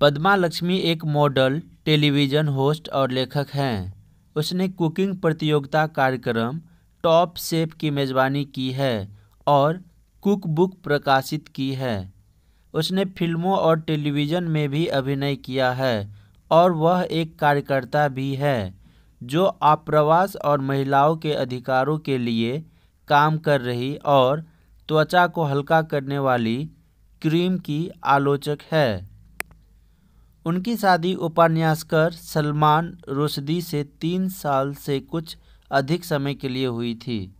पद्मा लक्ष्मी एक model television host और लेखक हैं उसने कुकिंग प्रतियोगिता कार्यक्रम टॉप सेफ की मेज़बानी की है और कुक बुक प्रकाशित की है उसने फिल्मों और टेलीविज़न में भी अभिनय किया है और वह एक कार्यकर्ता भी है जो आप्रवास और महिलाओं के अधिकारों के लिए काम कर रही और त्वचा को हल्का करने वाली क्रीम की आलोचक है उनकी शादी उपन्यासकर सलमान रुशदी से तीन साल से कुछ अधिक समय के लिए हुई थी